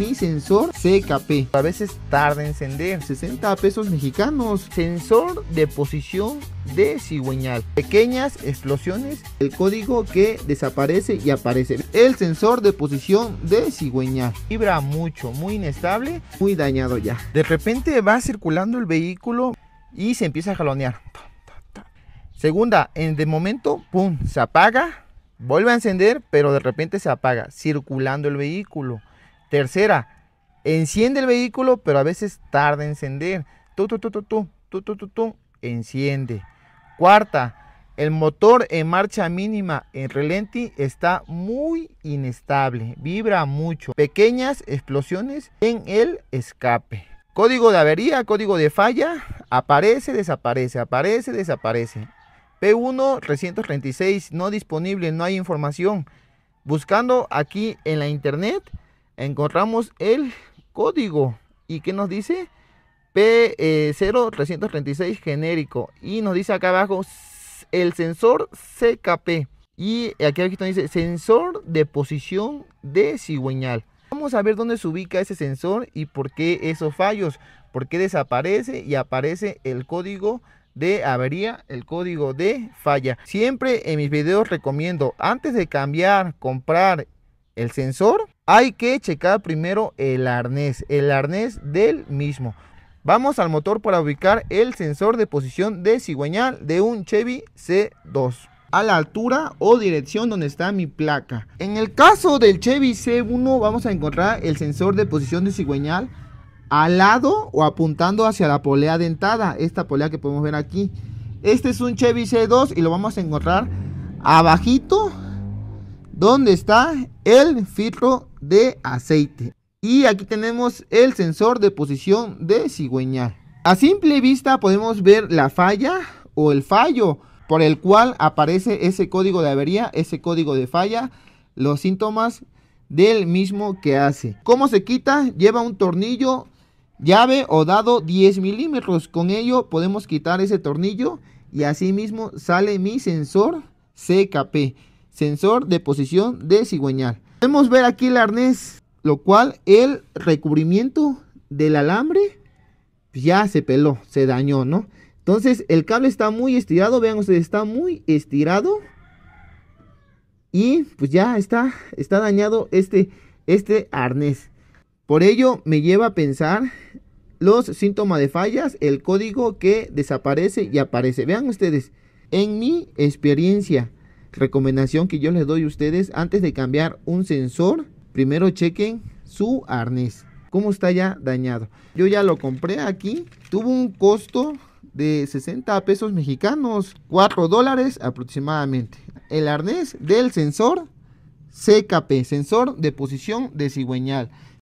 mi sensor CKP. A veces tarda en encender. 60 pesos mexicanos. Sensor de posición de cigüeñal. Pequeñas explosiones. El código que desaparece y aparece. El sensor de posición de cigüeñal. Vibra mucho, muy inestable, muy dañado ya. De repente va circulando el vehículo y se empieza a jalonear. Segunda, en de momento, pum, se apaga. Vuelve a encender, pero de repente se apaga, circulando el vehículo. Tercera, enciende el vehículo, pero a veces tarda en encender. Tú, tú, tú, enciende. Cuarta, el motor en marcha mínima en relenti está muy inestable, vibra mucho. Pequeñas explosiones en el escape. Código de avería, código de falla, aparece, desaparece, aparece, desaparece. P1 336, no disponible, no hay información. Buscando aquí en la internet, encontramos el código. ¿Y que nos dice? P0336 e genérico. Y nos dice acá abajo el sensor CKP. Y aquí abajo dice sensor de posición de cigüeñal. Vamos a ver dónde se ubica ese sensor y por qué esos fallos. Por qué desaparece y aparece el código de avería, el código de falla. Siempre en mis videos recomiendo, antes de cambiar, comprar el sensor, hay que checar primero el arnés, el arnés del mismo. Vamos al motor para ubicar el sensor de posición de cigüeñal de un Chevy C2 a la altura o dirección donde está mi placa. En el caso del Chevy C1 vamos a encontrar el sensor de posición de cigüeñal al lado o apuntando hacia la polea dentada, esta polea que podemos ver aquí. Este es un Chevy C2 y lo vamos a encontrar abajito Dónde está el filtro de aceite. Y aquí tenemos el sensor de posición de cigüeñal. A simple vista podemos ver la falla o el fallo por el cual aparece ese código de avería, ese código de falla, los síntomas del mismo que hace. ¿Cómo se quita? Lleva un tornillo, llave o dado 10 milímetros. Con ello podemos quitar ese tornillo y así mismo sale mi sensor CKP sensor de posición de cigüeñal. Podemos ver aquí el arnés, lo cual el recubrimiento del alambre pues ya se peló, se dañó, ¿no? Entonces el cable está muy estirado, vean ustedes, está muy estirado. Y pues ya está, está dañado este, este arnés. Por ello me lleva a pensar los síntomas de fallas, el código que desaparece y aparece. Vean ustedes, en mi experiencia, recomendación que yo les doy a ustedes, antes de cambiar un sensor, primero chequen su arnés, cómo está ya dañado. Yo ya lo compré aquí, tuvo un costo de 60 pesos mexicanos, 4 dólares aproximadamente. El arnés del sensor CKP, sensor de posición de cigüeñal.